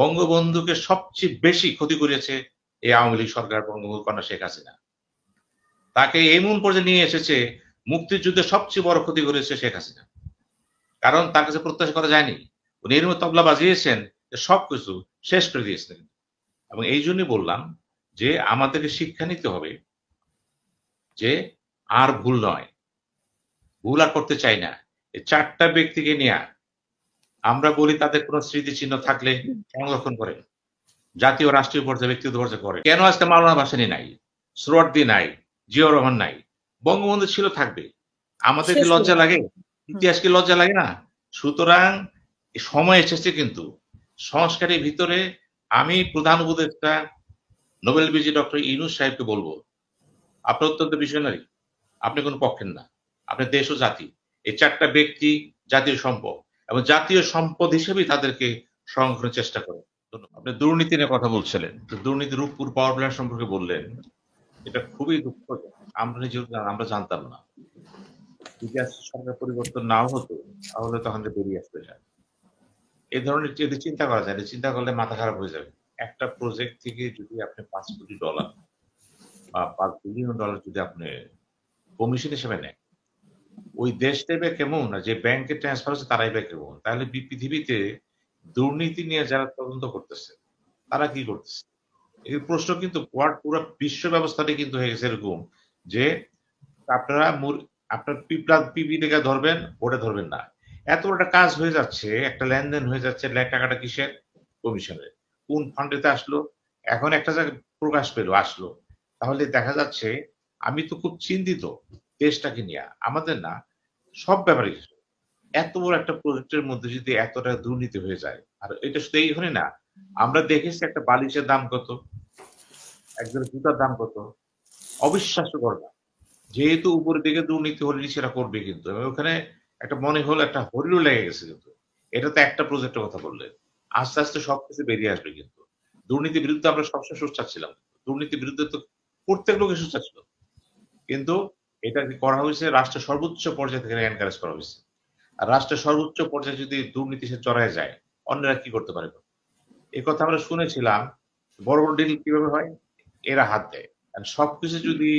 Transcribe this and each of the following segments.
বঙ্গবন্ধুকে সবচেয়ে বেশি ক্ষতি করেছে এই আওয়ামী লীগ সরকার বঙ্গবন্ধু কন্যা শেখ হাসিনা তাকে এমন পর্যায়ে নিয়ে এসেছে মুক্তিযুদ্ধে সবচেয়ে বড় ক্ষতি করেছে শেখ হাসিনা কারণ তার কাছে প্রত্যাশা করা যায়নি উনি এর মধ্যে তবলা বাজিয়েছেন সব কিছু শেষ করে দিয়েছেন এবং এই জন্যই বললাম যে আমাদেরকে শিক্ষা নিতে হবে যে আর ভুল নয় ভুল আর করতে চাই না এই চারটা ব্যক্তিকে নিয়ে আমরা বলি তাদের কোনো স্মৃতিচিহ্ন থাকলে সংরক্ষণ করেন জাতীয় রাষ্ট্রীয় পর্যায়ে ব্যক্তিগত পর্যায়ে করে কেন আজকে মাওলানা ভাসানি নাই শ্রোয়ার্দি নাই জিয়া রহমান নাই বঙ্গবন্ধু ছিল থাকবে আমাদের কি লজ্জা লাগে ইতিহাস কি লজ্জা লাগে না সুতরাং সময় এসেছে কিন্তু সংস্কারের ভিতরে আমি প্রধান উপদেষ্টা নোবেল বিজি ডক্টর ইনুস সাহেবকে বলবো আপনি অত্যন্ত ভিশনারি আপনি কোনো পক্ষের না আপনি দেশ ও জাতি এই চারটা ব্যক্তি জাতীয় সম্পদ এবং জাতীয় সম্পদ হিসেবেই তাদেরকে সংরক্ষণের চেষ্টা করে আপনি দুর্নীতি নিয়ে কথা বলছিলেন দুর্নীতি রূপপুর পাওয়ার প্ল্যান্ট সম্পর্কে বললেন এটা খুবই দুঃখ আমরা নিজের আমরা জানতাম না যদি সরকার পরিবর্তন না হতো তাহলে তখন বেরিয়ে আসতে যায় এই ধরনের যদি চিন্তা করা যায় চিন্তা করলে মাথা খারাপ হয়ে যাবে একটা প্রজেক্ট থেকে যদি আপনি পাঁচ কোটি ডলার বা পাঁচ বিলিয়ন ডলার যদি আপনি কমিশন হিসেবে নেন ওই দেশটাই বা কেমন যে ব্যাংকে ট্রান্সফার হচ্ছে তারাই বা কেমন তাহলে পৃথিবীতে দুর্নীতি নিয়ে যারা তদন্ত করতেছে তারা কি করতেছে এর প্রশ্ন কিন্তু পুরো বিশ্ব ব্যবস্থাটা কিন্তু হয়ে গেছে এরকম যে আপনারা আপনার পিপলা পিপিটাকে ধরবেন ওটা ধরবেন না এত একটা কাজ হয়ে যাচ্ছে একটা লেনদেন হয়ে যাচ্ছে টাকাটা কিসের কমিশনের কোন ফান্ডেতে আসলো এখন একটা জায়গায় প্রকাশ পেলো আসলো তাহলে দেখা যাচ্ছে আমি তো খুব চিন্তিত দেশটাকে নিয়ে আমাদের না সব ব্যাপারে এত বড় একটা প্রজেক্টের মধ্যে যদি এতটা দুর্নীতি হয়ে যায় আর এটা শুধু এইখানে না আমরা দেখেছি একটা বালিশের দাম কত একজন জুতার দাম কত অবিশ্বাস্য করবা যেহেতু উপরের দিকে দুর্নীতি হলে সেটা করবে কিন্তু ওখানে একটা মনে হলো একটা হরিও লেগে গেছে কিন্তু এটা তো একটা প্রজেক্টের কথা বললে আস্তে আস্তে সবকিছু বেরিয়ে আসবে কিন্তু দুর্নীতির বিরুদ্ধে আমরা সবসময় সুস্থাচ্ছিলাম দুর্নীতির বিরুদ্ধে তো প্রত্যেক লোকে ছিল কিন্তু এটা করা হয়েছে রাষ্ট্র সর্বোচ্চ পর্যায়ে থেকে এনকারেজ করা হয়েছে আর রাষ্ট্রের সর্বোচ্চ পর্যায়ে যদি দুর্নীতি সে চড়ায় যায় অন্যরা কি করতে পারে এ কথা আমরা শুনেছিলাম বড় বড় ডিল কিভাবে হয় এরা হাত দেয় আর সবকিছু যদি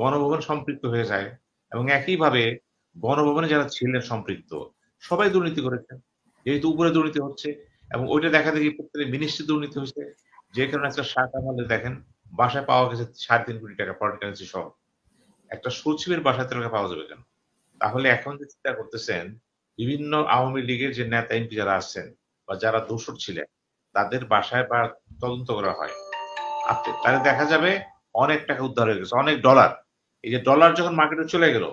গণভবন সম্পৃক্ত হয়ে যায় এবং একইভাবে গণভবনে যারা ছিলেন সম্পৃক্ত সবাই দুর্নীতি করেছেন যেহেতু উপরে দুর্নীতি হচ্ছে এবং ওইটা দেখা দেখি প্রত্যেক মিনিস্ট্রি দুর্নীতি হয়েছে যে কারণে একটা সাত আমাদের দেখেন বাসায় পাওয়া গেছে সাড়ে তিন কোটি টাকা কারেন্সি সহ একটা সচিবের বাসায় তাহলে পাওয়া যাবে কেন তাহলে এখন যে চিন্তা করতেছেন বিভিন্ন আওয়ামী লীগের যে নেতা এমপি যারা আছেন বা যারা দোষর ছিলেন তাদের বাসায় বা তদন্ত করা হয় তাহলে দেখা যাবে অনেক টাকা উদ্ধার হয়ে গেছে অনেক ডলার এই যে ডলার যখন মার্কেটে চলে গেল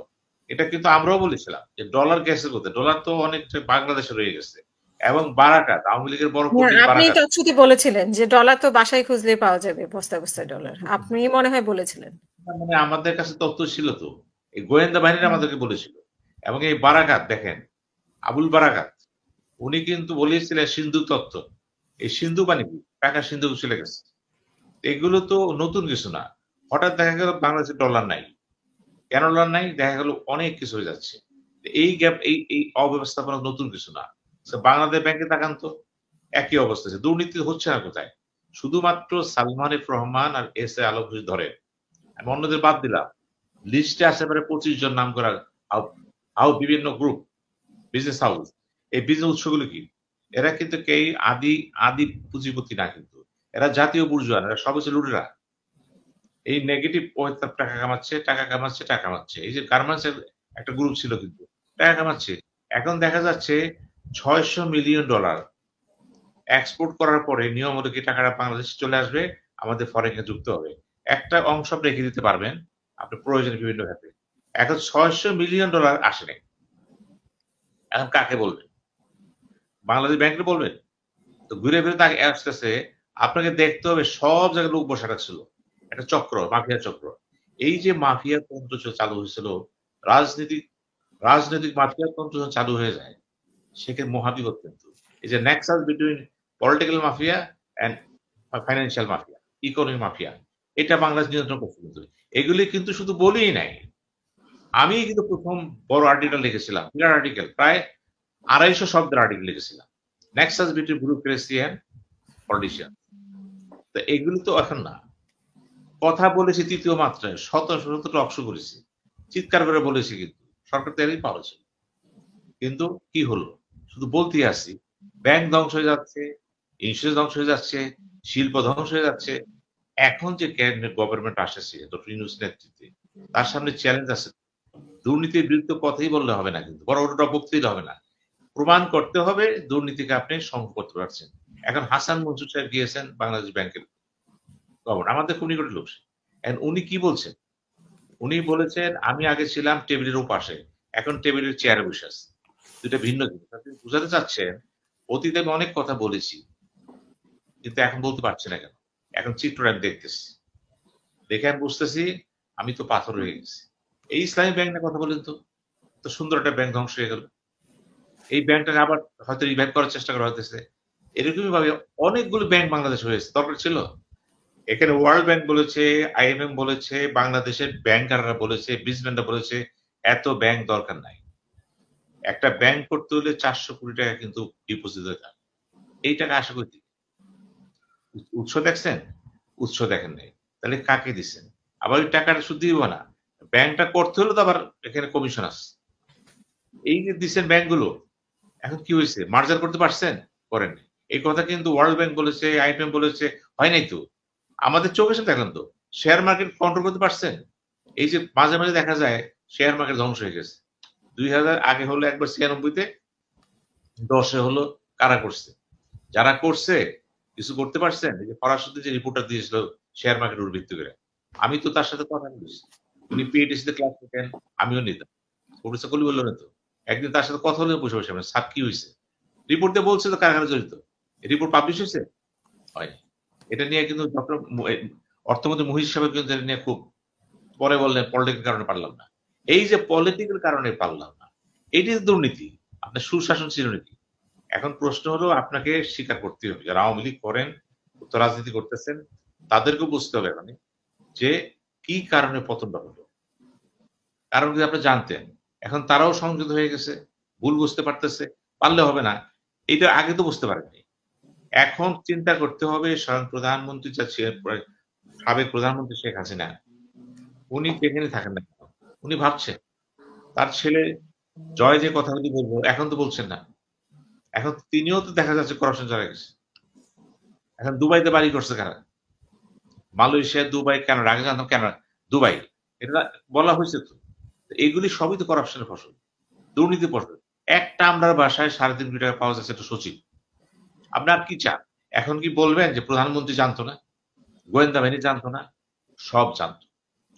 এটা কিন্তু আমরাও বলেছিলাম যে ডলার গ্যাসের কথা ডলার তো অনেক বাংলাদেশে রয়ে গেছে এবং বারাকাত আওয়ামী লীগের বড় হ্যাঁ, আপনি তো বলেছিলেন যে ডলার তো বাসায় খুঁজলে পাওয়া যাবে বস্তা বস্তা ডলার আপনি মনে হয় বলেছিলেন মানে আমাদের কাছে তথ্য ছিল তো এই গোয়েন্দা বাহিনীরা আমাদেরকে বলেছিল এবং এই বারাকাত দেখেন আবুল বারাকাত উনি কিন্তু বলেছিলেন সিন্ধু তত্ত্ব এই সিন্ধু পানি টাকা সিন্ধু চলে গেছে এগুলো তো নতুন কিছু না হঠাৎ দেখা গেল বাংলাদেশের ডলার নাই কেন ডলার নাই দেখা গেল অনেক কিছু হয়ে যাচ্ছে এই গ্যাপ এই এই অব্যবস্থাপনা নতুন কিছু না বাংলাদেশ ব্যাংকে তাকান তো একই অবস্থা দুর্নীতি হচ্ছে না কোথায় শুধুমাত্র সালমান রহমান আর এস এ আলম ধরেন আমি অন্যদের বাদ দিলাম লিস্টে আসতে পারে পঁচিশ জন নাম করা আউ বিভিন্ন গ্রুপ বিজনেস হাউস এই বিজনেস উৎসগুলো কি এরা কিন্তু কে আদি আদি পুঁজিপতি না কিন্তু এরা জাতীয় বুর্জুয়ান এরা সব হচ্ছে লুটেরা এই নেগেটিভ টাকা কামাচ্ছে টাকা কামাচ্ছে টাকা কামাচ্ছে এই যে গার্মেন্টস এর একটা গ্রুপ ছিল কিন্তু টাকা কামাচ্ছে এখন দেখা যাচ্ছে ছয়শো মিলিয়ন ডলার এক্সপোর্ট করার পরে নিয়ম হলো কি টাকাটা বাংলাদেশে চলে আসবে আমাদের ফরেনে যুক্ত হবে একটা অংশ আপনি রেখে দিতে পারবেন আপনি প্রয়োজন বিভিন্ন ক্ষেত্রে এখন ছয়শো মিলিয়ন ডলার আসেনি এখন কাকে বলবেন বাংলাদেশ ব্যাংকে বলবেন তো ঘুরে ফিরে তাকে আসতেছে আপনাকে দেখতে হবে সব জায়গায় লোক বসে রাখছিল একটা চক্র মাফিয়া চক্র এই যে মাফিয়া তন্ত্র চালু হয়েছিল রাজনীতিক রাজনৈতিক মাফিয়া তন্ত্র চালু হয়ে যায় সেখানে মহাবিপদ কিন্তু এই যে nexus between political mafia and financial mafia economy mafia এটা বাংলাদেশ নিয়ন্ত্রণ করতে কিন্তু এগুলি কিন্তু শুধু বলেই নাই আমি কিন্তু প্রথম বড় আর্টিকেল লিখেছিলাম বিরাট আর্টিকেল প্রায় আড়াইশো শব্দের আর্টিকেল লিখেছিলাম nexus between bureaucracy and politician তো এগুলি তো এখন না কথা বলেছি তৃতীয় মাত্রায় শত শত টকশো করেছি চিৎকার করে বলেছি কিন্তু সরকার তেলই পাওয়া ছিল কিন্তু কি হলো শুধু বলতেই আসি ব্যাংক ধ্বংস হয়ে যাচ্ছে ইন্স্যুরেন্স ধ্বংস হয়ে যাচ্ছে শিল্প ধ্বংস হয়ে যাচ্ছে এখন যে গভর্নমেন্ট আসেছে ডক্টর ইউনুস নেতৃত্বে তার সামনে চ্যালেঞ্জ আছে দুর্নীতির বিরুদ্ধে কথাই বললে হবে না কিন্তু বড় ওটা বক্তৃতা হবে না প্রমাণ করতে হবে দুর্নীতিকে আপনি সংগ্রহ করতে পারছেন এখন হাসান মঞ্জুর সাহেব গিয়েছেন বাংলাদেশ ব্যাংকের গভর্নর আমাদের খুব কোটি লোক এখন উনি কি বলছেন উনি বলেছেন আমি আগে ছিলাম টেবিলের পাশে এখন টেবিলের চেয়ার বসে আছে দুটা ভিন্ন জিনিস আপনি বুঝাতে চাচ্ছেন অতীতে আমি অনেক কথা বলেছি কিন্তু এখন বলতে পারছি না কেন এখন চিত্রটা দেখতেছি দেখে আমি বুঝতেছি আমি তো পাথর হয়ে গেছি এই ইসলামী ব্যাংক নিয়ে কথা বলেন তো তো সুন্দর একটা ব্যাংক ধ্বংস হয়ে গেল এই ব্যাংকটাকে আবার হয়তো রিভাইভ করার চেষ্টা করা হতেছে এরকমই ভাবে অনেকগুলো ব্যাংক বাংলাদেশ হয়েছে দরকার ছিল এখানে ওয়ার্ল্ড ব্যাংক বলেছে আইএমএম বলেছে বাংলাদেশের ব্যাংকাররা বলেছে বিজনেসম্যানরা বলেছে এত ব্যাংক দরকার নাই একটা ব্যাংক করতে হলে চারশো কোটি টাকা কিন্তু ডিপোজিট দরকার এই টাকা আশা করি উৎস দেখছেন উৎস দেখেন নাই তাহলে কাকে দিচ্ছেন আবার ওই টাকাটা সুদ দিব না ব্যাংকটা করতে হলে তো আবার এখানে কমিশন আস এই যে দিচ্ছেন ব্যাংকগুলো এখন কি হয়েছে মার্জার করতে পারছেন করেন এই কথা কিন্তু ওয়ার্ল্ড ব্যাংক বলেছে আইপিএম বলেছে হয় নাই তো আমাদের চোখের সাথে দেখলাম তো শেয়ার মার্কেট কন্ট্রোল করতে পারছেন এই যে মাঝে মাঝে দেখা যায় শেয়ার মার্কেট ধ্বংস হয়ে গেছে দুই হাজার আগে হলো একবার ছিয়ানব্বইতে দশে হলো কারা করছে যারা করছে কিছু করতে পারছেন এই যে ফরাসিতে যে রিপোর্টটা দিয়েছিল শেয়ার মার্কেটের ভিত্তি করে আমি তো তার সাথে কথা বলেছি উনি পিএটিসিতে ক্লাস নিতেন আমিও নিতাম প্রফেসর কলি বললো না তো একদিন তার সাথে কথা বলে বসে বসে আমরা সাপ কি হয়েছে রিপোর্ট দিয়ে বলছে তো কারখানা জড়িত রিপোর্ট পাবলিশ হয়েছে হয়নি এটা নিয়ে কিন্তু ডক্টর অর্থমন্ত্রী মহিষ সাহেব কিন্তু এটা নিয়ে খুব পরে বললেন পলিটিক্যাল কারণে পারলাম না এই যে পলিটিক্যাল কারণে পারলাম না এটি দুর্নীতি আপনার সুশাসন ছিল নীতি এখন প্রশ্ন হলো আপনাকে স্বীকার করতে হবে যারা আওয়ামী লীগ করেন রাজনীতি করতেছেন তাদেরকে বুঝতে হবে মানে যে কি কারণে পতনটা হলো কারণ যদি আপনি জানতেন এখন তারাও সংযত হয়ে গেছে ভুল বুঝতে পারতেছে পারলে হবে না এটা আগে তো বুঝতে পারেননি এখন চিন্তা করতে হবে স্বয়ং প্রধানমন্ত্রী যা সাবেক প্রধানমন্ত্রী শেখ হাসিনা উনি যেখানে থাকেন না উনি ভাবছেন তার ছেলে জয় যে কথাগুলি বলবো এখন তো বলছেন না এখন তিনিও তো দেখা যাচ্ছে করাপশন চলে গেছে এখন দুবাইতে বাড়ি করছে কারা মালয়েশিয়া দুবাই কেন আগে জানতাম কেন দুবাই এটা বলা হয়েছে তো এগুলি সবই তো করাপশনের ফসল দুর্নীতি ফসল একটা আমরা বাসায় সাড়ে তিন কোটি টাকা পাওয়া যাচ্ছে একটা সচিব আপনার কি চান এখন কি বলবেন যে প্রধানমন্ত্রী জানতো না গোয়েন্দা বাহিনী জানতো না সব জানতো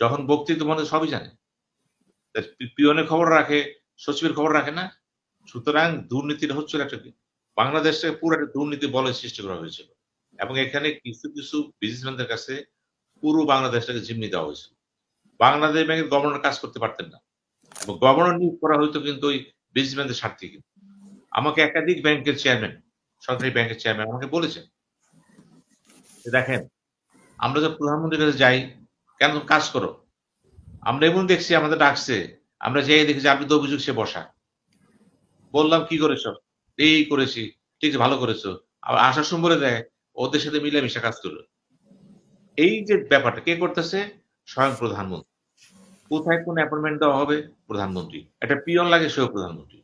যখন বক্তৃতা মনে সবই জানে পিওনের খবর রাখে সচিবের খবর রাখে না সুতরাং দুর্নীতিটা হচ্ছিল একটা বাংলাদেশে পুরো একটা দুর্নীতি বলের সৃষ্টি করা হয়েছিল এবং এখানে কিছু কিছু বিজনেসম্যানদের কাছে পুরো বাংলাদেশটাকে জিম্মি দেওয়া হয়েছিল বাংলাদেশ ব্যাংকের গভর্নর কাজ করতে পারতেন না এবং গভর্নর নিয়োগ করা হইতো কিন্তু ওই বিজনেসম্যানদের স্বার্থে কিন্তু আমাকে একাধিক ব্যাংকের চেয়ারম্যান সরকারি ব্যাংকের চেয়ারম্যান আমাকে বলেছেন দেখেন আমরা যে প্রধানমন্ত্রীর কাছে যাই কেন কাজ করো আমরা এমন দেখছি আমাদের ডাকছে আমরা যে দেখি যে আপনি তো অভিযোগ সে বসা বললাম কি করেছো এই করেছি ঠিক আছে ভালো করেছো আবার আসার সময় দেয় ওদের সাথে মিলেমিশা কাজ করলো এই যে ব্যাপারটা কে করতেছে স্বয়ং প্রধানমন্ত্রী কোথায় কোন অ্যাপয়েন্টমেন্ট দেওয়া হবে প্রধানমন্ত্রী একটা পিয়ন লাগে সেও প্রধানমন্ত্রী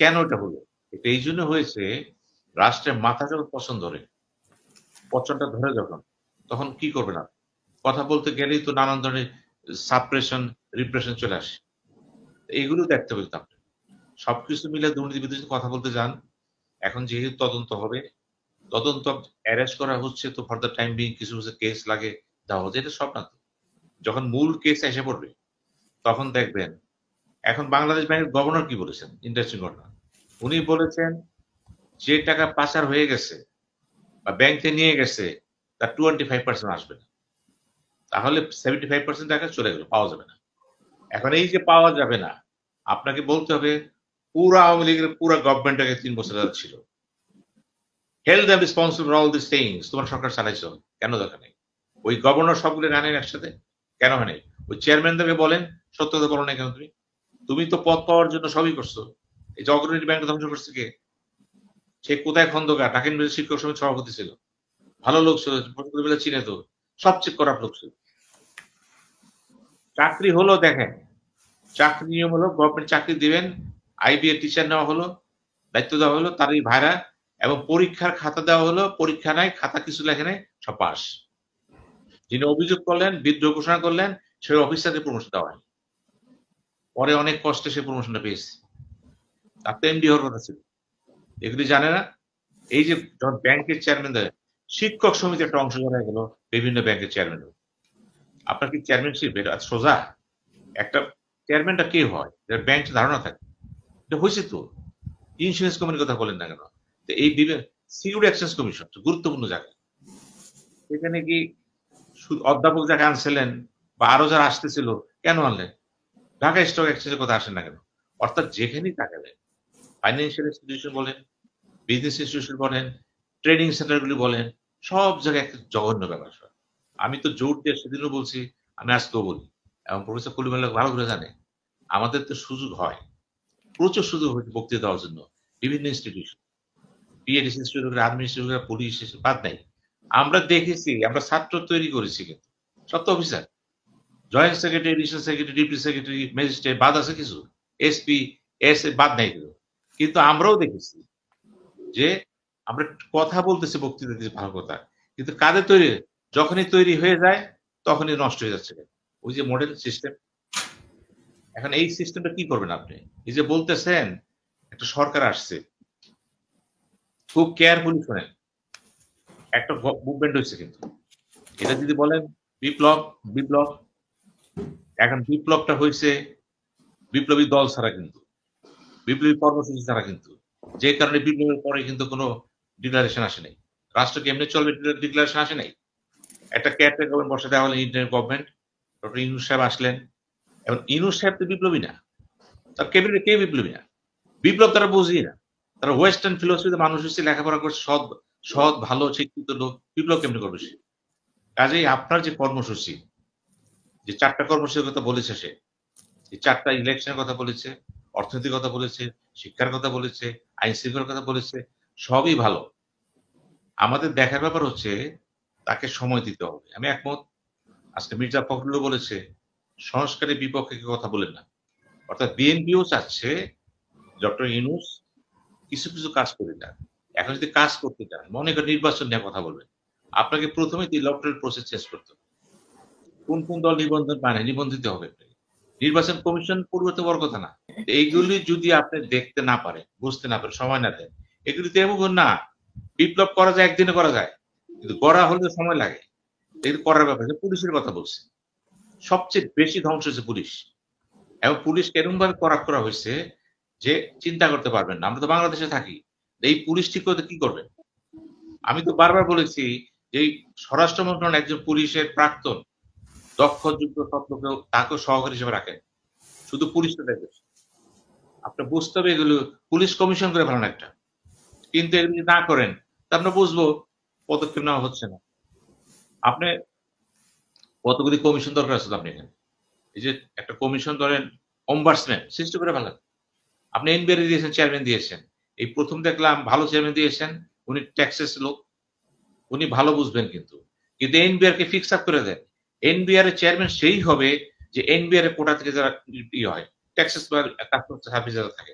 কেন এটা হলো এই জন্য হয়েছে রাষ্ট্রের মাথা যখন পছন্দ ধরে পচনটা ধরে যখন তখন কি করবে না কথা বলতে গেলেই তো নানান ধরনের সাপ্রেশন রিপ্রেশন চলে আসে এগুলো দেখতে তার সবকিছু মিলে দুর্নীতি বিরুদ্ধে কথা বলতে যান এখন যেহেতু তদন্ত হবে তদন্ত অ্যারেস্ট করা হচ্ছে তো ফর দ্য টাইম বিং কিছু কিছু কেস লাগে দেওয়া হচ্ছে এটা সব না যখন মূল কেস এসে পড়বে তখন দেখবেন এখন বাংলাদেশ ব্যাংকের গভর্নর কি বলেছেন ইন্টারেস্টিং ঘটনা উনি বলেছেন যে টাকা পাচার হয়ে গেছে বা ব্যাংকে নিয়ে গেছে তার টোয়েন্টি ফাইভ পার্সেন্ট আসবে না তাহলে সেভেন্টি ফাইভ পার্সেন্ট টাকা চলে গেল পাওয়া যাবে না এখন এই যে পাওয়া যাবে না আপনাকে বলতে হবে পুরো আওয়ামী লীগের পুরো গভর্নমেন্টটাকে তিন বছর ছিল held the responsible for all this things তোমার সরকার চালাইছ কেন দরকার নেই ওই গভর্নর সবগুলো নেন একসাথে কেন হয় নাই ওই চেয়ারম্যান দেবে বলেন সত্য কথা বলো না কেন তুমি তুমি তো পদ পাওয়ার জন্য সবই করছো এই যে ব্যাংক ধ্বংস করছে কে সে কোথায় খন্দকার ঢাকা শিক্ষক সমিতি সভাপতি ছিল ভালো লোক ছিল বেলা চিনে তো সবচেয়ে করাপ লোক ছিল চাকরি হলো দেখেন চাকরি নিয়ম হলো গভর্নমেন্ট চাকরি দিবেন আইবি এর টিচার নেওয়া হলো দায়িত্ব দেওয়া হলো তার এই ভাইরা এবং পরীক্ষার খাতা দেওয়া হলো পরীক্ষা নাই খাতা কিছু লেখে নেই সব যিনি অভিযোগ করলেন বিদ্রোহ ঘোষণা করলেন সেই অফিসারকে প্রমোশন দেওয়া হয় পরে অনেক কষ্টে সে প্রমোশনটা পেয়েছে তার তো এমডি হওয়ার কথা ছিল এগুলি জানে না এই যে যখন ব্যাংকের চেয়ারম্যান দেয় শিক্ষক সমিতি একটা অংশ জানা গেল বিভিন্ন ব্যাংকের চেয়ারম্যান আপনার কি চেয়ারম্যানশিপ এটা সোজা একটা চেয়ারম্যানটা কে হয় ব্যাংক ধারণা থাকে হয়েছে তো ইন্স্যুরেন্স কোম্পানির কথা বলেন না কেন তো এই বিবে সিকিউরিটি এক্সচেঞ্জ কমিশন গুরুত্বপূর্ণ জায়গা সেখানে কি অধ্যাপক যাকে আনছিলেন বা আরো যারা আসতেছিল কেন আনলেন ঢাকা স্টক এক্সচেঞ্জের কথা আসেন না কেন অর্থাৎ যেখানেই তাকাবেন ফাইন্যান্সিয়াল ইনস্টিটিউশন বলেন বিজনেস ইনস্টিটিউশন বলেন ট্রেনিং সেন্টারগুলি বলেন সব জায়গায় একটা জঘন্য ব্যবসা আমি তো জোর দিয়ে সেদিনও বলছি আমি আজকেও বলি এবং প্রফেসর কলিমাল্লা ভালো করে জানে আমাদের তো সুযোগ হয় প্রচুর সুযোগ হয়েছে বক্তৃতা দেওয়ার জন্য বিভিন্ন ইনস্টিটিউশন পিএডিসি ইনস্টিটিউট করে আর্মি শুরু পুলিশ বাদ নাই আমরা দেখেছি আমরা ছাত্র তৈরি করেছি কিন্তু সব তো officer joint secretary additional secretary deputy secretary magistrate বাদ আছে কিছু এসপি এস বাদ নাই কিন্তু কিন্তু আমরাও দেখেছি যে আমরা কথা বলতেছি বক্তৃতা দিতে ভালো কথা কিন্তু কাদের তৈরি যখনই তৈরি হয়ে যায় তখনই নষ্ট হয়ে যাচ্ছে ওই যে মডেল সিস্টেম এখন এই সিস্টেমটা কি করবেন আপনি এই যে বলতেছেন একটা সরকার আসছে খুব কেয়ারফুলি শোনেন একটা মুভমেন্ট হয়েছে কিন্তু এটা যদি বলেন বিপ্লব বিপ্লব এখন বিপ্লবটা হয়েছে বিপ্লবী দল ছাড়া কিন্তু বিপ্লবী কর্মসূচি ছাড়া কিন্তু যে কারণে বিপ্লবের পরে কিন্তু কোনো ডিক্লারেশন আসে নাই রাষ্ট্র কেমনে চলবে ডিক্লারেশন আসে নাই একটা গভর্নমেন্ট বসে দেওয়া হলেন ইন্ডিয়ান গভর্নমেন্ট ডক্টর ইউনুস সাহেব আসলেন এখন ইনু সাহেব তো বিপ্লবী না তার কেবিনেটে কে বিপ্লবী না বিপ্লব তারা বুঝি না তারা ওয়েস্টার্ন ফিলোসফিতে মানুষ হচ্ছে লেখাপড়া করছে সৎ সৎ ভালো শিক্ষিত লোক বিপ্লব কেমনি করবে সে কাজেই আপনার যে কর্মসূচি যে চারটা কর্মসূচির কথা বলেছে সে যে চারটা ইলেকশনের কথা বলেছে অর্থনীতির কথা বলেছে শিক্ষার কথা বলেছে আইন শৃঙ্খলার কথা বলেছে সবই ভালো আমাদের দেখার ব্যাপার হচ্ছে তাকে সময় দিতে হবে আমি একমত আজকে মির্জা ফখরুল বলেছে সংস্কারের বিপক্ষে কথা বলেন না অর্থাৎ বিএনপিও চাচ্ছে ডক্টর ইউনুস কিছু কিছু কাজ করে যান এখন যদি কাজ করতে চান মনে করেন নির্বাচন নিয়ে কথা বলবেন আপনাকে প্রথমে এই লটারির প্রসেস শেষ করতে হবে কোন কোন দল নিবন্ধন মানে নিবন্ধিত হবে নির্বাচন কমিশন তো বড় কথা না এইগুলি যদি আপনি দেখতে না পারেন বুঝতে না পারেন সময় না দেন এগুলি এমন না বিপ্লব করা যায় একদিনে করা যায় কিন্তু গড়া হলে সময় লাগে এগুলি করার ব্যাপারে পুলিশের কথা বলছি সবচেয়ে বেশি ধ্বংস হয়েছে পুলিশ এবং পুলিশ এরকম ভাবে করা হয়েছে যে চিন্তা করতে পারবেন না আমরা তো বাংলাদেশে থাকি এই পুলিশ ঠিক করতে কি করবেন আমি তো বারবার বলেছি যে স্বরাষ্ট্র মন্ত্রণালয় একজন পুলিশের প্রাক্তন দক্ষ যুদ্ধ তত্ত্বকে তাকেও সহকারী হিসেবে রাখেন শুধু পুলিশটা দেখবে আপনার বুঝতে হবে এগুলো পুলিশ কমিশন করে ফেলেন একটা কিন্তু এগুলো যদি না করেন তা আপনার বুঝবো পদক্ষেপ নেওয়া হচ্ছে না আপনি কতগুলি কমিশন দরকার আছে আপনি এখানে এই যে একটা কমিশন ধরেন অম্বার্সম্যান সৃষ্টি করে ভালো আপনি এনবিআর দিয়েছেন চেয়ারম্যান দিয়েছেন এই প্রথম দেখলাম ভালো চেয়ারম্যান দিয়েছেন উনি ট্যাক্সেস লোক উনি ভালো বুঝবেন কিন্তু কিন্তু এনবিআর কে ফিক্স আপ করে দেন এনবিআর এর চেয়ারম্যান সেই হবে যে এনবিআর এর কোটা থেকে যারা ইয়ে হয় ট্যাক্সেস বা সার্ভিস যারা থাকে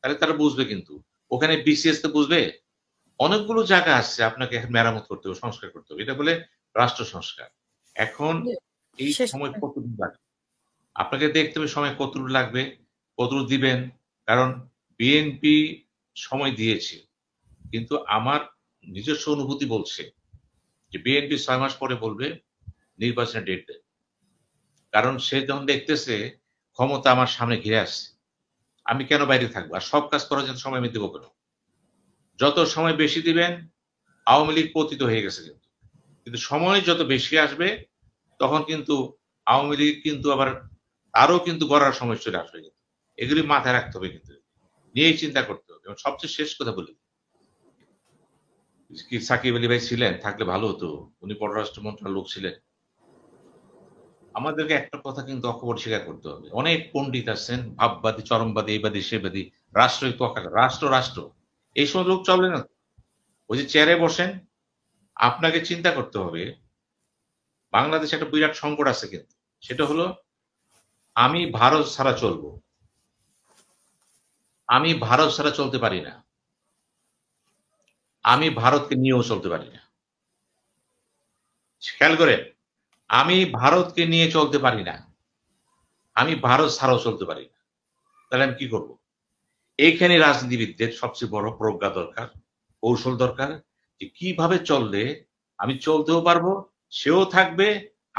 তাহলে তারা বুঝবে কিন্তু ওখানে বিসিএস তো বুঝবে অনেকগুলো জায়গা আসছে আপনাকে মেরামত করতে হবে সংস্কার করতে হবে এটা বলে রাষ্ট্র সংস্কার এখন এই সময় কতটুকু লাগবে আপনাকে দেখতে হবে সময় কতটুকু লাগবে কতটুকু দিবেন কারণ বিএনপি সময় দিয়েছে কিন্তু আমার নিজস্ব অনুভূতি বলছে যে বিএনপি ছয় মাস পরে বলবে নির্বাচনের ডেট দেয় কারণ সে যখন দেখতেছে ক্ষমতা আমার সামনে ঘিরে আসছে আমি কেন বাইরে থাকবো আর সব কাজ করার জন্য সময় আমি দেবো কেন যত সময় বেশি দিবেন আওয়ামী লীগ পতিত হয়ে গেছে কিন্তু কিন্তু সময় যত বেশি আসবে তখন কিন্তু আওয়ামী লীগ কিন্তু আবার আরও কিন্তু গড়ার সময় চলে আসবে কিন্তু এগুলি মাথায় রাখতে হবে কিন্তু নিয়েই চিন্তা করতে হবে এবং সবচেয়ে শেষ কথা বলি কি সাকিব আলী ভাই ছিলেন থাকলে ভালো হতো উনি পররাষ্ট্র মন্ত্রণালয়ের লোক ছিলেন আমাদেরকে একটা কথা কিন্তু অকবর স্বীকার করতে হবে অনেক পণ্ডিত আছেন ভাববাদী চরমবাদী এইবাদী সেবাদী রাষ্ট্রই রাষ্ট্র রাষ্ট্র এই সময় লোক চলে না ওই যে চেয়ারে বসেন আপনাকে চিন্তা করতে হবে বাংলাদেশে একটা বিরাট সংকট আছে কিন্তু সেটা হলো আমি ভারত ছাড়া চলবো আমি ভারত ছাড়া চলতে পারি না আমি ভারতকে নিয়েও চলতে পারি না খেয়াল করে আমি ভারতকে নিয়ে চলতে পারি না আমি ভারত ছাড়াও চলতে পারি না তাহলে আমি কি করব এইখানে রাজনীতিবিদদের সবচেয়ে বড় প্রজ্ঞা দরকার কৌশল দরকার যে কিভাবে চললে আমি চলতেও পারবো সেও থাকবে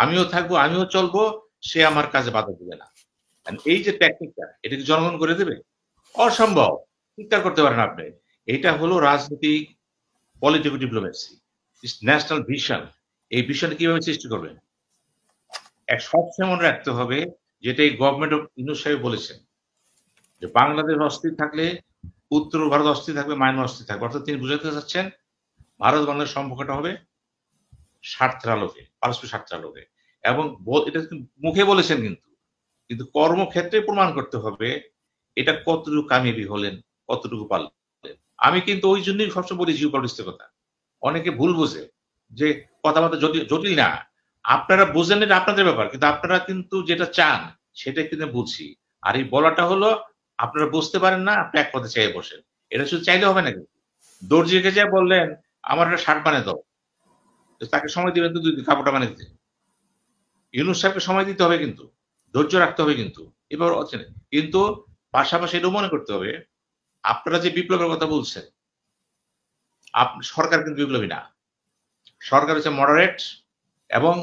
আমিও থাকবো আমিও চলবো সে আমার কাজে বাধা দেবে না এই যে টেকনিকটা এটাকে জনগণ করে দেবে অসম্ভব চিন্তা করতে পারেন আপনি এটা হলো রাজনৈতিক পলিটিক্যাল ডিপ্লোমেসি ন্যাশনাল ভিশন এই ভিশনটা কিভাবে সৃষ্টি করবেন সবসময় মনে রাখতে হবে যেটা এই গভর্নমেন্ট অফ ইউনুস সাহেব বলেছেন যে বাংলাদেশ অস্থির থাকলে উত্তর ভারত অস্থির থাকবে মায়ানমার অস্থির থাকবে অর্থাৎ তিনি বুঝাতে চাচ্ছেন ভারত বাংলাদেশ সম্পর্কটা হবে স্বার্থের আলোকে পারস্পরিক স্বার্থের আলোকে এবং এটা মুখে বলেছেন কিন্তু কিন্তু কর্মক্ষেত্রে প্রমাণ করতে হবে এটা কতটুকু কামিয়াবি হলেন কতটুকু পারলেন আমি কিন্তু ওই জন্যই সবসময় বলি জিও পলিটিক্সের কথা অনেকে ভুল বোঝে যে কথাবার্তা জটিল না আপনারা বোঝেন এটা আপনাদের ব্যাপার কিন্তু আপনারা কিন্তু যেটা চান সেটা কিন্তু বুঝি আর এই বলাটা হলো আপনারা বুঝতে পারেন না আপনি এক কথা চাই বসেন এটা শুধু চাইলে হবে না কিন্তু দর্জিকে যা বললেন আমার একটা শার্ট বানিয়ে দাও তাকে সময় দিবেন তো দুই কাপড়টা বানিয়ে দিতে ইউনুস সাহেবকে সময় দিতে হবে কিন্তু ধৈর্য রাখতে হবে কিন্তু এবার আছে কিন্তু পাশাপাশি এটাও মনে করতে হবে আপনারা যে বিপ্লবের কথা বলছেন সরকার কিন্তু বিপ্লবী না সরকার হচ্ছে মডারেট এবং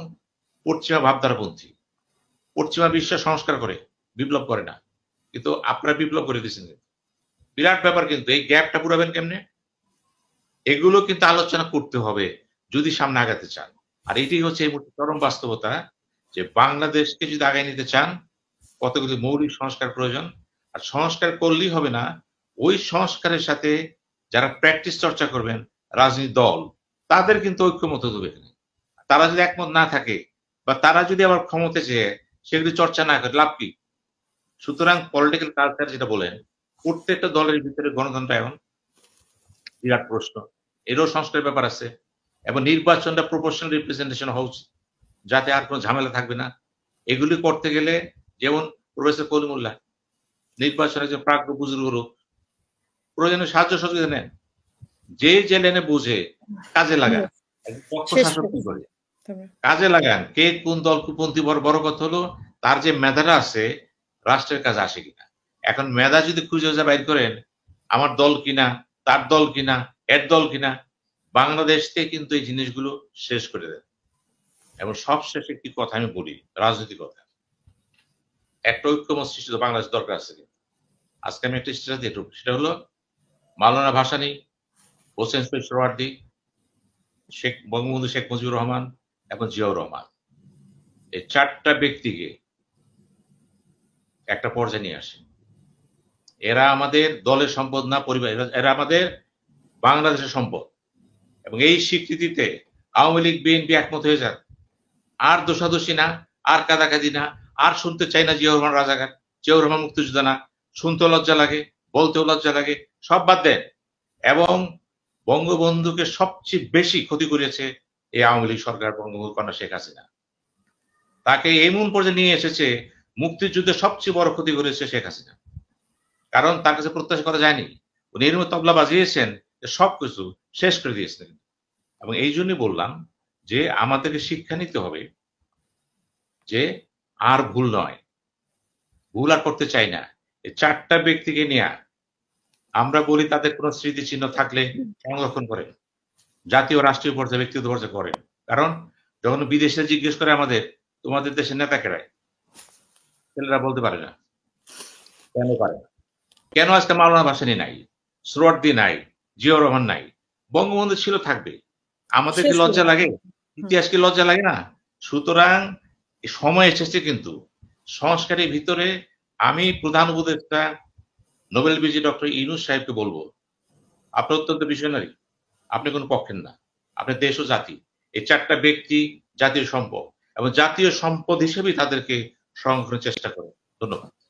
পশ্চিমা ভাবধারাপন্থী পশ্চিমা বিশ্ব সংস্কার করে বিপ্লব করে না কিন্তু আপনারা বিপ্লব করে দিয়েছেন বিরাট ব্যাপার কিন্তু এই গ্যাপটা পুরাবেন কেমনে এগুলো কিন্তু আলোচনা করতে হবে যদি সামনে আগাতে চান আর এটি হচ্ছে এই মুহূর্তে চরম বাস্তবতা হ্যাঁ? যে বাংলাদেশকে যদি আগায় নিতে চান কতগুলি মৌলিক সংস্কার প্রয়োজন আর সংস্কার করলেই হবে না ওই সংস্কারের সাথে যারা প্র্যাকটিস চর্চা করবেন রাজনীতি দল তাদের কিন্তু ঐক্যমত হবে এখানে তারা যদি একমত না থাকে বা তারা যদি আবার ক্ষমতা চেয়ে সেগুলি চর্চা না করে লাভ কি সুতরাং পলিটিক্যাল কালচার যেটা বলেন প্রত্যেকটা দলের ভিতরে এখন বিরাট প্রশ্ন এরও সংস্কারের ব্যাপার আছে এবং নির্বাচনটা প্রপোর্শনাল রিপ্রেজেন্টেশন হাউস যাতে আর কোনো ঝামেলা থাকবে না এগুলি করতে গেলে যেমন প্রফেসর কলিমুল্লাহ নির্বাচনের যে প্রাজ্ঞ বুজুর্গ লোক সাহায্য সহযোগিতা নেন যে যে লেনে বুঝে কাজে লাগান কাজে লাগান কে কোন দল কুপন্থী বড় বড় কথা হলো তার যে মেধাটা আছে রাষ্ট্রের কাছে আসে কিনা এখন মেধা যদি খুঁজে বাইর করেন আমার দল কিনা তার দল কিনা এর দল কিনা বাংলাদেশকে কিন্তু এই জিনিসগুলো শেষ করে দেয় এবং সবশেষে একটি কথা আমি বলি রাজনৈতিক কথা একটা ঐক্যমত সৃষ্টি বাংলাদেশ দরকার আছে আজকে আমি একটা স্ট্রেস দিয়ে সেটা হলো মালানা ভাসানি হোসেন সোহরাওয়ার্দি শেখ বঙ্গবন্ধু শেখ মুজিবুর রহমান এবং জিয়াউর রহমান এই চারটা ব্যক্তিকে একটা পর্যায়ে নিয়ে আসে এরা আমাদের দলের সম্পদ না পরিবার এরা আমাদের বাংলাদেশের সম্পদ এবং এই স্বীকৃতিতে আওয়ামী লীগ বিএনপি একমত হয়ে যান আর দোষাদোষী না আর কাদাকাদি না আর শুনতে চাই না জিয়াউর রহমান রাজাকার জিয়াউর রহমান মুক্তিযোদ্ধা না শুনতেও লজ্জা লাগে বলতেও লজ্জা লাগে সব বাদ দেন এবং বঙ্গবন্ধুকে সবচেয়ে বেশি ক্ষতি করেছে এই আওয়ামী লীগ সরকার বঙ্গবন্ধু কন্যা শেখ হাসিনা তাকে এমন পর্যায়ে নিয়ে এসেছে মুক্তিযুদ্ধে সবচেয়ে বড় ক্ষতি করেছে শেখ হাসিনা কারণ তার কাছে প্রত্যাশা করা যায়নি উনি এর তবলা বাজিয়েছেন সব কিছু শেষ করে দিয়েছেন এবং এই জন্যই বললাম যে আমাদেরকে শিক্ষা নিতে হবে যে আর ভুল নয় ভুল আর করতে চাই না এই চারটা ব্যক্তিকে নিয়ে আমরা বলি তাদের কোনো স্মৃতিচিহ্ন থাকলে সংরক্ষণ করেন জাতীয় রাষ্ট্রীয় পর্যায়ে ব্যক্তিগত পর্যায়ে করেন কারণ যখন বিদেশে জিজ্ঞেস করে আমাদের তোমাদের দেশের নেতা কেড়ায় ছেলেরা বলতে পারে না কেন পারে কেন আজকে মাওলানা ভাসানি নাই শ্রোয়ার্দি নাই জিয়াউর রহমান নাই বঙ্গবন্ধু ছিল থাকবে আমাদের কি লজ্জা লাগে ইতিহাসকে লজ্জা লাগে না সুতরাং সময় এসেছে কিন্তু সংস্কারের ভিতরে আমি প্রধান উপদেষ্টা নোবেল বিজি ডক্টর ইনুস সাহেবকে বলবো আপনি অত্যন্ত বিষয় আপনি কোনো পক্ষের না আপনি দেশ ও জাতি এই চারটা ব্যক্তি জাতীয় সম্পদ এবং জাতীয় সম্পদ হিসেবেই তাদেরকে সংরক্ষণের চেষ্টা করে ধন্যবাদ